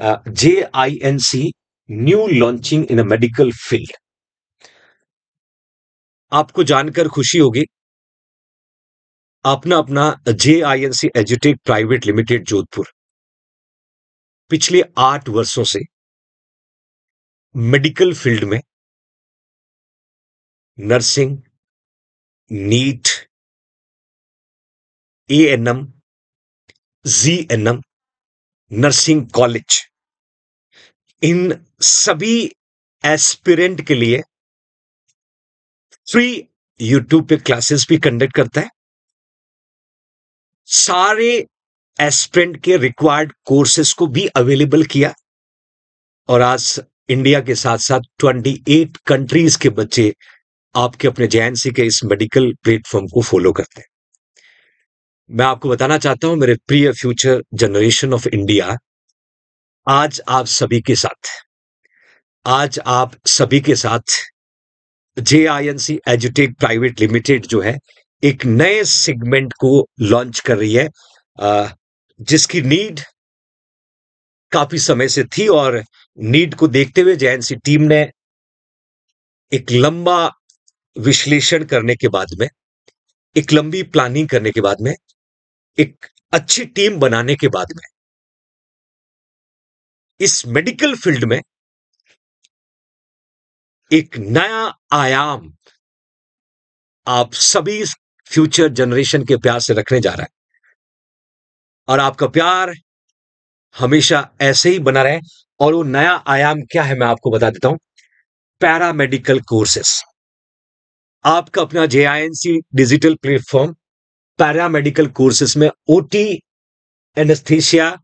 N JINC, new launching in a medical field आपको जानकर खुशी होगी अपना अपना जे आई एन सी एजुटेक प्राइवेट लिमिटेड जोधपुर पिछले आठ वर्षों से मेडिकल फील्ड में nursing NEET A N M G N M nursing college इन सभी एस्पिरेंट के लिए फ्री यूट्यूब पे क्लासेस भी कंडक्ट करता है सारे एस्पिरेंट के रिक्वायर्ड कोर्सेस को भी अवेलेबल किया और आज इंडिया के साथ साथ 28 कंट्रीज के बच्चे आपके अपने जैन सी के इस मेडिकल प्लेटफॉर्म को फॉलो करते हैं मैं आपको बताना चाहता हूं मेरे प्रिय फ्यूचर जनरेशन ऑफ इंडिया आज आप सभी के साथ आज आप सभी के साथ जे आई एन सी एजुटेक प्राइवेट लिमिटेड जो है एक नए सेगमेंट को लॉन्च कर रही है जिसकी नीड काफी समय से थी और नीड को देखते हुए जे टीम ने एक लंबा विश्लेषण करने के बाद में एक लंबी प्लानिंग करने के बाद में एक अच्छी टीम बनाने के बाद में इस मेडिकल फील्ड में एक नया आयाम आप सभी फ्यूचर जनरेशन के प्यार से रखने जा रहा है और आपका प्यार हमेशा ऐसे ही बना रहे और वो नया आयाम क्या है मैं आपको बता देता हूं पैरामेडिकल कोर्सेस आपका अपना J digital platform paramedical courses में ओटी एनेस्थीसिया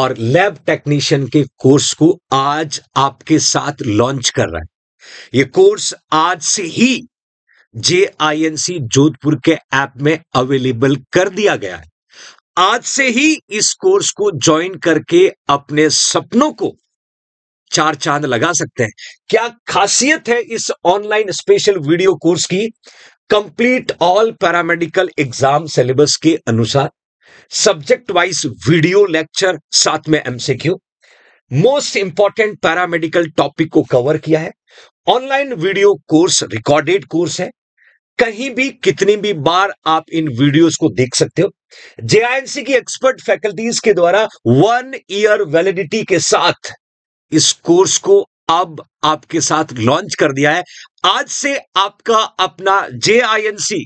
और लैब टेक्नीशियन के कोर्स को आज आपके साथ लॉन्च कर रहा है ये कोर्स आज से ही जे जोधपुर के ऐप में अवेलेबल कर दिया गया है आज से ही इस कोर्स को ज्वाइन करके अपने सपनों को चार चांद लगा सकते हैं क्या खासियत है इस ऑनलाइन स्पेशल वीडियो कोर्स की complete all paramedical exam syllabus के अनुसार सब्जेक्ट वाइज वीडियो लेक्चर साथ में MCQ most important paramedical topic को कवर किया है online video course recorded course है कहीं भी कितनी भी बार आप इन वीडियोस को देख सकते हो जेआईएनसी की एक्सपर्ट फैकल्टीज के द्वारा वन ईयर वैलिडिटी के साथ इस कोर्स को अब आपके साथ लॉन्च कर दिया है आज से आपका अपना J I N C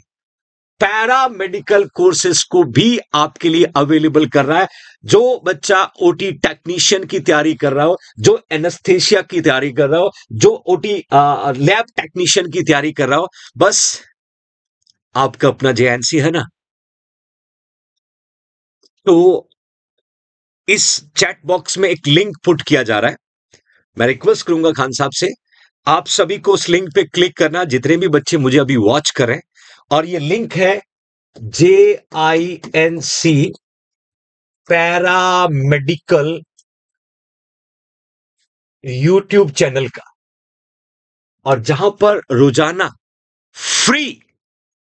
para medical courses को भी आपके लिए अवेलेबल कर रहा है जो बच्चा ओटी टेक्नीशियन की तैयारी कर रहा हो जो एनेस्थेसिया की तैयारी कर रहा हो जो ओटी लैब टेक्नीशियन की तैयारी कर रहा हो बस आपका अपना जे है ना तो इस चैट बॉक्स में एक लिंक पुट किया जा रहा है मैं रिक्वेस्ट करूंगा खान साहब से आप सभी को उस लिंक पे क्लिक करना जितने भी बच्चे मुझे अभी वॉच करें और ये लिंक है J I N C para medical YouTube channel का और जहां पर रोजाना फ्री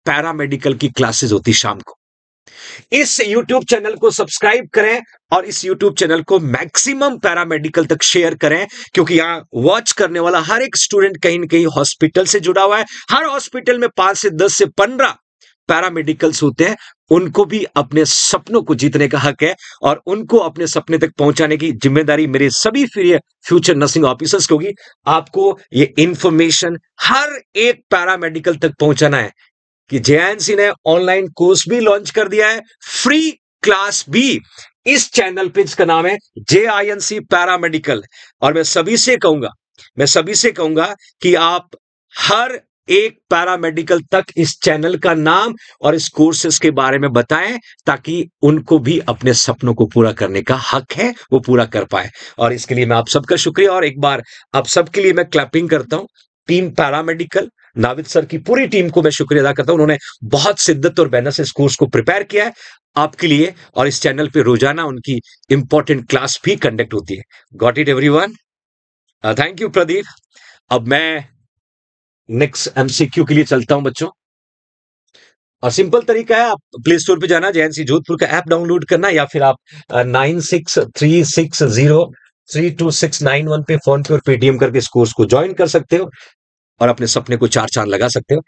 पैरामेडिकल की क्लासेस होती शाम को इस YouTube चैनल को सब्सक्राइब करें और इस YouTube चैनल को मैक्सिमम पैरामेडिकल तक शेयर करें क्योंकि यहां वॉच करने वाला हर एक स्टूडेंट कहीं ना कहीं हॉस्पिटल से जुड़ा हुआ है हर हॉस्पिटल में पांच से दस से पंद्रह पैरामेडिकल्स होते हैं उनको भी अपने सपनों को जीतने का हक है और उनको अपने सपने तक पहुंचाने की जिम्मेदारी मेरे सभी फ्यूचर नर्सिंग ऑफिसर्स की होगी आपको ये इंफॉर्मेशन हर एक पैरामेडिकल तक पहुंचाना है कि जेएनसी ने ऑनलाइन कोर्स भी लॉन्च कर दिया है फ्री क्लास भी इस चैनल पे जिसका नाम है J I N C paramedical और मैं सभी से कहूंगा मैं सभी से कहूंगा कि आप हर एक पैरामेडिकल तक इस चैनल का नाम और इस कोर्सेस के बारे में बताएं ताकि उनको भी अपने सपनों को पूरा करने का हक है वो पूरा कर पाए और इसके लिए मैं आप सबका शुक्रिया और एक बार आप सबके लिए मैं क्लैपिंग करता हूं टीम पैरामेडिकल नाविद सर की पूरी टीम को मैं शुक्रिया अदा करता हूं उन्होंने बहुत शिद्दत और मेहनत से इस कोर्स को प्रिपेयर किया है आपके लिए और इस चैनल पे रोजाना उनकी इंपॉर्टेंट क्लास भी कंडक्ट होती है got it every thank you Pradeep अब मैं नेक्स्ट एमसीक्यू के लिए चलता हूं बच्चों और सिंपल तरीका है आप प्ले स्टोर पे जाना जेएनसी जोधपुर का ऐप डाउनलोड करना या फिर आप nine six three six zero three two six nine one पे फोन पे और पेटीएम करके इस कोर्स को ज्वाइन कर सकते हो और अपने सपने को चार चांद लगा सकते हो